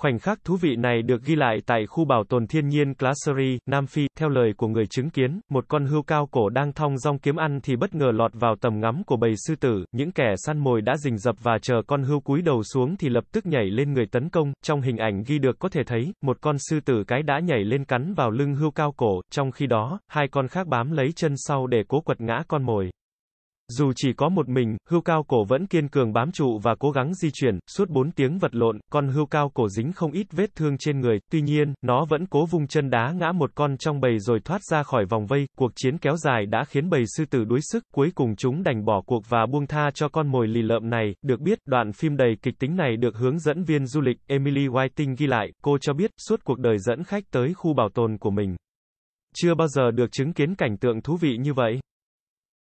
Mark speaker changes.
Speaker 1: Khoảnh khắc thú vị này được ghi lại tại khu bảo tồn thiên nhiên Glacieri, Nam Phi, theo lời của người chứng kiến, một con hươu cao cổ đang thong dong kiếm ăn thì bất ngờ lọt vào tầm ngắm của bầy sư tử, những kẻ săn mồi đã rình rập và chờ con hươu cúi đầu xuống thì lập tức nhảy lên người tấn công, trong hình ảnh ghi được có thể thấy, một con sư tử cái đã nhảy lên cắn vào lưng hươu cao cổ, trong khi đó, hai con khác bám lấy chân sau để cố quật ngã con mồi. Dù chỉ có một mình, hươu cao cổ vẫn kiên cường bám trụ và cố gắng di chuyển, suốt 4 tiếng vật lộn, con hươu cao cổ dính không ít vết thương trên người, tuy nhiên, nó vẫn cố vung chân đá ngã một con trong bầy rồi thoát ra khỏi vòng vây, cuộc chiến kéo dài đã khiến bầy sư tử đuối sức, cuối cùng chúng đành bỏ cuộc và buông tha cho con mồi lì lợm này, được biết, đoạn phim đầy kịch tính này được hướng dẫn viên du lịch Emily Whiting ghi lại, cô cho biết, suốt cuộc đời dẫn khách tới khu bảo tồn của mình. Chưa bao giờ được chứng kiến cảnh tượng thú vị như vậy.